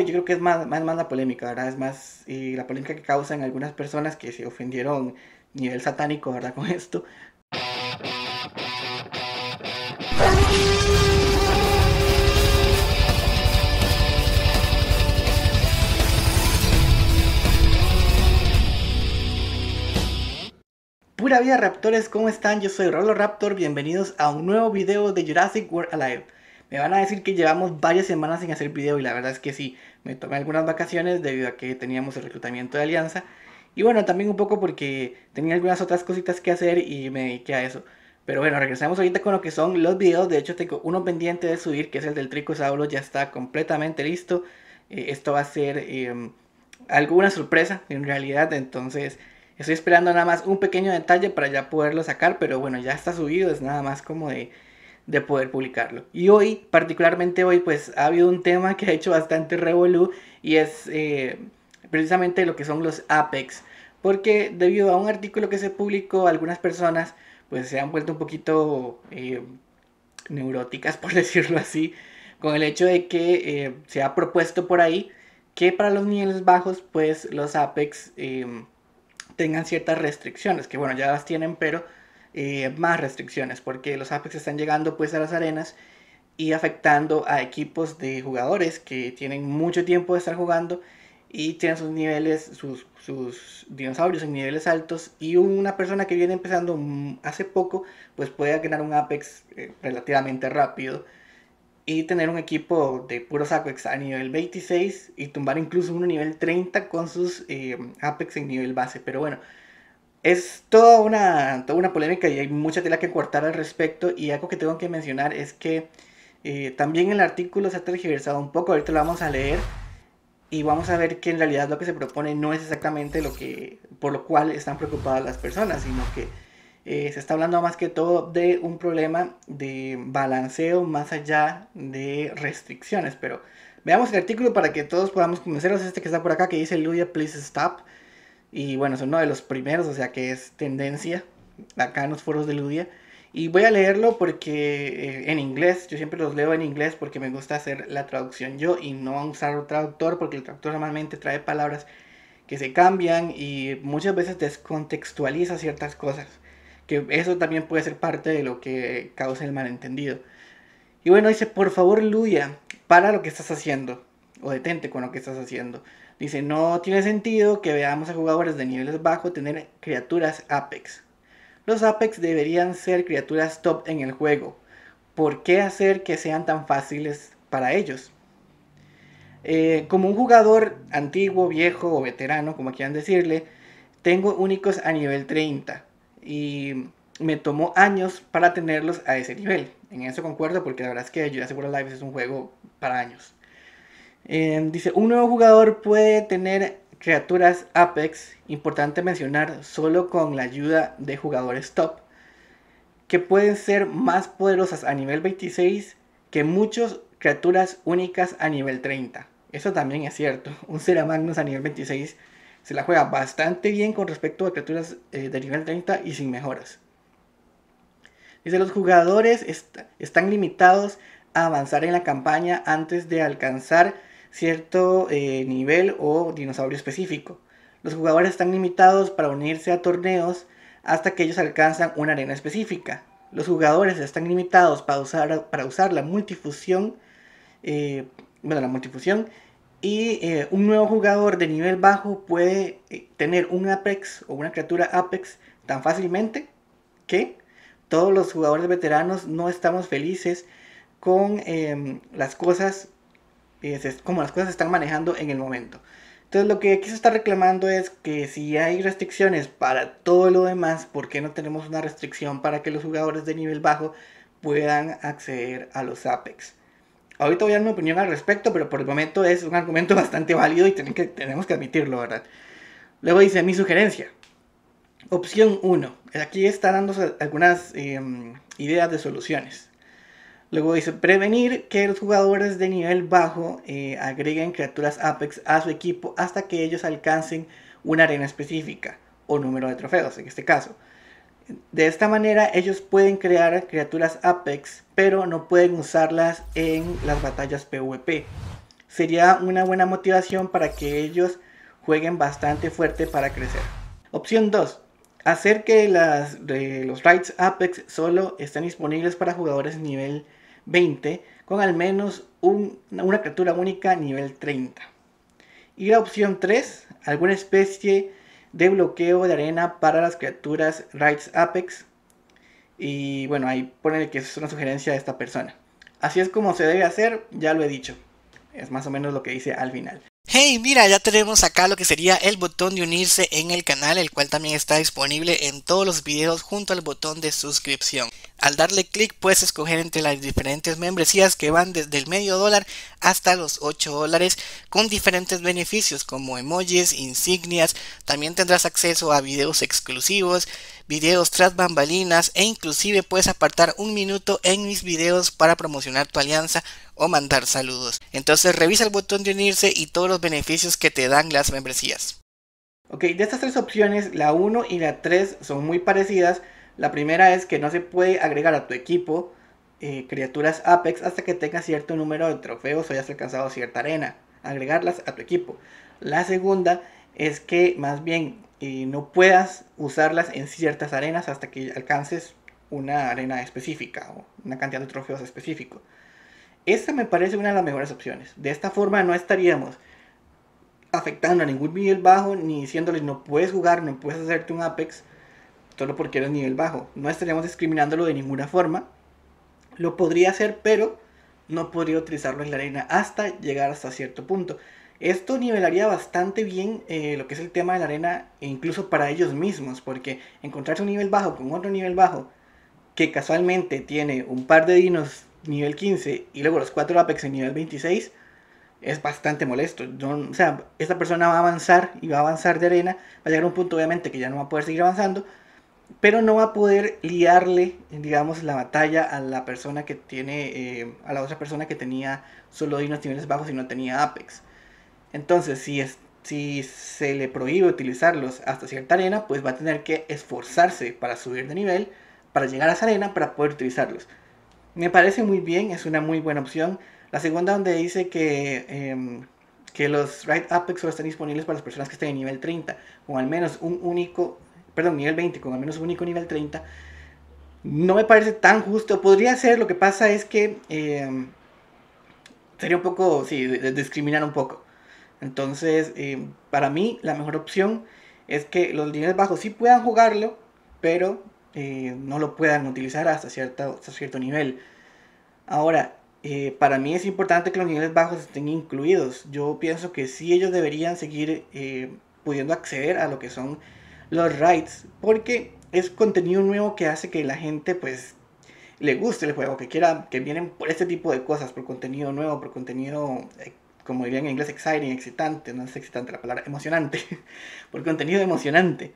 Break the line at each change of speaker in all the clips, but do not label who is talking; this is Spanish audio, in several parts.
Pues, yo creo que es más, más, la polémica, ¿verdad? Es más y eh, la polémica que causan algunas personas que se ofendieron a nivel satánico, ¿verdad? Con esto. Pura vida Raptores, ¿cómo están? Yo soy Rolo Raptor, bienvenidos a un nuevo video de Jurassic World Alive. Me van a decir que llevamos varias semanas sin hacer video y la verdad es que sí, me tomé algunas vacaciones debido a que teníamos el reclutamiento de Alianza. Y bueno, también un poco porque tenía algunas otras cositas que hacer y me dediqué a eso. Pero bueno, regresamos ahorita con lo que son los videos. De hecho, tengo uno pendiente de subir, que es el del Trico Tricosauro, Ya está completamente listo. Eh, esto va a ser em, alguna sorpresa, en realidad. Entonces, estoy esperando nada más un pequeño detalle para ya poderlo sacar. Pero bueno, ya está subido. Es nada más como de de poder publicarlo. Y hoy, particularmente hoy, pues ha habido un tema que ha hecho bastante revolú y es eh, precisamente lo que son los Apex. Porque debido a un artículo que se publicó, algunas personas pues se han vuelto un poquito eh, neuróticas, por decirlo así, con el hecho de que eh, se ha propuesto por ahí que para los niveles bajos, pues los Apex tengan ciertas restricciones, que bueno, ya las tienen, pero eh, más restricciones, porque los Apex están llegando pues a las arenas y afectando a equipos de jugadores que tienen mucho tiempo de estar jugando y tienen sus niveles, sus, sus dinosaurios en niveles altos y una persona que viene empezando hace poco pues puede ganar un Apex eh, relativamente rápido y tener un equipo de puros Apex a nivel 26 y tumbar incluso uno nivel 30 con sus eh, Apex en nivel base. Pero bueno, es toda una, una polémica y hay mucha tela que cortar al respecto y algo que tengo que mencionar es que eh, también el artículo se ha tergiversado un poco, ahorita lo vamos a leer y vamos a ver que en realidad lo que se propone no es exactamente lo que por lo cual están preocupadas las personas, sino que eh, se está hablando más que todo de un problema de balanceo más allá de restricciones, pero veamos el artículo para que todos podamos convenceros, este que está por acá que dice Luya, please stop. Y bueno, es uno de los primeros, o sea que es tendencia acá en los foros de Ludia. Y voy a leerlo porque eh, en inglés, yo siempre los leo en inglés porque me gusta hacer la traducción yo y no usar un traductor porque el traductor normalmente trae palabras que se cambian y muchas veces descontextualiza ciertas cosas. Que eso también puede ser parte de lo que causa el malentendido. Y bueno, dice, por favor, Ludia, para lo que estás haciendo o detente con lo que estás haciendo. Dice, no tiene sentido que veamos a jugadores de niveles bajos tener criaturas Apex. Los Apex deberían ser criaturas top en el juego. ¿Por qué hacer que sean tan fáciles para ellos? Eh, como un jugador antiguo, viejo o veterano, como quieran decirle, tengo únicos a nivel 30 y me tomó años para tenerlos a ese nivel. En eso concuerdo porque la verdad es que Jurassic World Live es un juego para años. Em, dice, un nuevo jugador puede tener criaturas Apex, importante mencionar, solo con la ayuda de jugadores top, que pueden ser más poderosas a nivel 26 que muchas criaturas únicas a nivel 30. Eso también es cierto. Un Cera a nivel 26 se la juega bastante bien con respecto a criaturas eh, de nivel 30 y sin mejoras. Dice, los jugadores están limitados a avanzar en la campaña antes de alcanzar cierto eh, nivel o dinosaurio específico. Los jugadores están limitados para unirse a torneos hasta que ellos alcanzan una arena específica. Los jugadores están limitados para usar, para usar la multifusión, eh, bueno, la multifusión, y eh, un nuevo jugador de nivel bajo puede tener un Apex o una criatura Apex tan fácilmente que todos los jugadores veteranos no estamos felices con em, las cosas es como las cosas se están manejando en el momento. Entonces lo que aquí se está reclamando es que si hay restricciones para todo lo demás, ¿por qué no tenemos una restricción para que los jugadores de nivel bajo puedan acceder a los Apex? Ahorita voy a dar mi opinión al respecto, pero por el momento es un argumento bastante válido y que, tenemos que admitirlo, ¿verdad? Luego dice mi sugerencia. Opción 1. Aquí está dándose algunas em, ideas de soluciones. Luego dice, prevenir que los jugadores de nivel bajo eh, agreguen criaturas Apex a su equipo hasta que ellos alcancen una arena específica o número de trofeos en este caso. De esta manera ellos pueden crear criaturas Apex, pero no pueden usarlas en las batallas PvP. Sería una buena motivación para que ellos jueguen bastante fuerte para crecer. Opción 2 hacer que las, eh, los rights Apex solo estén disponibles para jugadores nivel 20 con al menos una criatura única nivel 30. Y la opción 3, alguna especie de bloqueo de arena para las criaturas rights Apex. Y bueno, ahí pone que es una sugerencia de esta persona. Así es como se debe hacer, ya lo he dicho. Es más o menos lo que dice al final. Hey, mira, ya tenemos acá lo que sería el botón de unirse en el canal, el cual también está disponible en todos los videos junto al botón de suscripción. Al darle clic puedes escoger entre las diferentes membresías que van desde el medio dólar hasta los 8 dólares con diferentes beneficios como emojis, insignias, también tendrás acceso a videos exclusivos, videos tras bambalinas e inclusive puedes apartar un minuto en mis videos para promocionar tu alianza o mandar saludos. Entonces revisa el botón de unirse y todos los beneficios que te dan las membresías. Ok, de estas tres opciones, la 1 y la 3 son muy parecidas. La primera es que no se puede agregar a tu equipo eh, criaturas Apex hasta que tengas cierto número de trofeos o hayas alcanzado cierta arena. Agregarlas a tu equipo. La segunda es que más bien eh, no puedas usarlas en ciertas arenas hasta que alcances una arena específica o una cantidad de trofeos específico. Esta me parece una de las mejores opciones. De esta forma no estaríamos afectando a ningún nivel bajo ni diciéndoles no puedes jugar, no puedes hacerte un Apex solo porque eres nivel bajo. No estaríamos discriminándolo de ninguna forma. Lo podría hacer, pero no podría utilizarlo en la arena hasta llegar hasta cierto punto. Esto nivelaría bastante bien eh, lo que es el tema de la arena, e incluso para ellos mismos, porque encontrarse un nivel bajo con otro nivel bajo que casualmente tiene un par de dinos nivel 15 y luego los 4 Apex en nivel 26, es bastante molesto. o sea, esta persona va a avanzar y va a avanzar de arena, va a llegar a un punto obviamente que ya no va a poder seguir avanzando, pero no va a poder liarle, digamos, la batalla a la persona que tiene, eh, a la otra persona que tenía solo unos niveles bajos y no tenía Apex. Entonces, si, es, si se le prohíbe utilizarlos hasta cierta arena, pues va a tener que esforzarse para subir de nivel, para llegar a esa arena, para poder utilizarlos me parece muy bien, es una muy buena opción. La segunda donde dice que, em, que los right Apex solo están disponibles para las personas que estén en nivel 30, con al menos un único, perdón, nivel 20, con al menos un único nivel 30, no me parece tan justo. Podría ser, lo que pasa es que em, sería un poco, sí, discriminar un poco. Entonces, em, para mí, la mejor opción es que los niveles bajos sí puedan jugarlo, pero eh, no lo puedan utilizar hasta, cierto nivel. Ahora, eh, para mí es importante que los niveles bajos estén incluidos. Yo pienso que sí ellos deberían seguir eh, pudiendo acceder a lo que son los rights, porque es contenido nuevo que hace que la gente pues le guste el juego, que quiera, que vienen por este tipo de cosas, por contenido nuevo, por contenido, como dirían en inglés, exciting, excitante, no es excitante la palabra, emocionante, por contenido emocionante.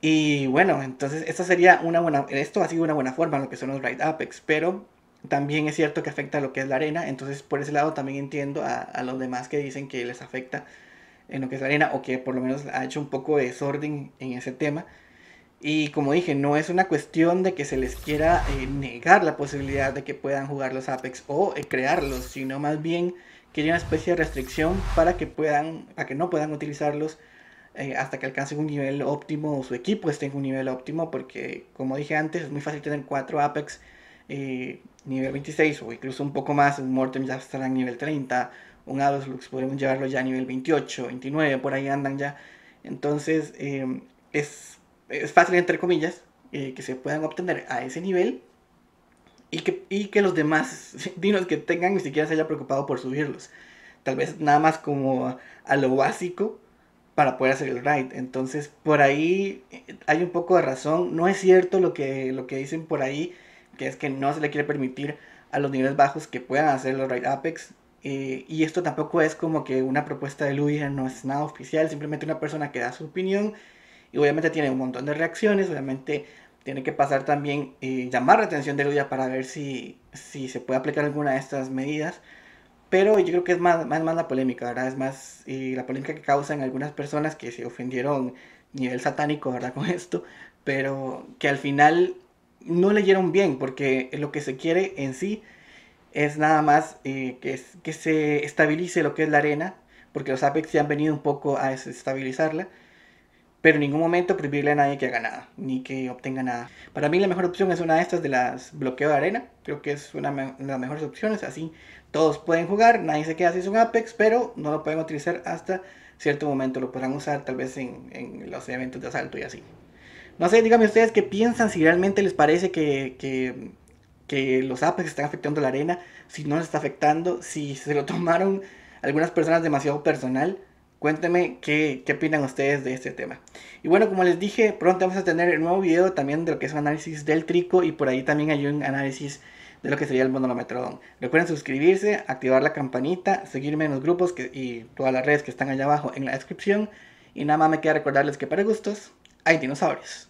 Y bueno, entonces sería una buena, esto ha sido una buena forma, en lo que son los Ride Apex, pero también es cierto que afecta a lo que es la arena, entonces por ese lado también entiendo a, los demás que dicen que les afecta en lo que es la arena o que por lo menos ha hecho un poco de desorden en ese tema. Y como dije, no es una cuestión de que se les quiera eh, negar la posibilidad de que puedan jugar los Apex o eh, crearlos, sino más bien que haya una especie de restricción para que puedan, para que no puedan utilizarlos eh, hasta que alcancen un nivel óptimo o su equipo esté en un nivel óptimo, porque como dije antes, es muy fácil tener cuatro Apex eh, nivel 26 o incluso un poco más, un Mortem ya estará en nivel 30, un Adoslux podemos llevarlo ya a nivel 28, 29, por ahí andan ya. Entonces em, es, fácil, entre comillas, eh, que se puedan obtener a ese nivel y que, los demás dinos que tengan ni siquiera se haya preocupado por subirlos. Tal vez nada más como a lo básico, para poder hacer el raid, Entonces, por ahí hay un poco de razón. No es cierto lo que, lo que dicen por ahí, que es que no se le quiere permitir a los niveles bajos que puedan hacer los ride Apex. Eh, y esto tampoco es como que una propuesta de Luya no es nada oficial, simplemente una persona que da su opinión y obviamente tiene un montón de reacciones, obviamente tiene que pasar también, eh, llamar la atención de Luya para ver si, si se puede aplicar alguna de estas medidas. Pero yo creo que es más, más, la polémica, ¿verdad? Es más eh, la polémica que causan algunas personas que se ofendieron a nivel satánico, ¿verdad? Con esto, pero que al final no leyeron bien, porque lo que se quiere en sí es nada más eh, que, que se estabilice lo que es la arena, porque los Apex ya han venido un poco a desestabilizarla pero en ningún momento prohibirle a nadie que haga nada, ni que obtenga nada. Para mí la mejor opción es una de estas de las bloqueo de arena, creo que es una de las mejores opciones, así todos pueden jugar, nadie se queda es un Apex, pero no lo pueden utilizar hasta cierto momento, lo podrán usar tal vez en, los eventos de asalto y así. No sé, díganme ustedes qué piensan, si realmente les parece que, que los Apex están afectando la arena, si no les está afectando, si se lo tomaron algunas personas demasiado personal. Cuéntenme qué, qué, opinan ustedes de este tema. Y bueno, como les dije, pronto vamos a tener un nuevo video también de lo que es un análisis del trico y por ahí también hay un análisis de lo que sería el monolometrodón. Recuerden suscribirse, activar la campanita, seguirme en los grupos y todas las redes que están allá abajo en la descripción. Y nada más me queda recordarles que para gustos hay dinosaurios.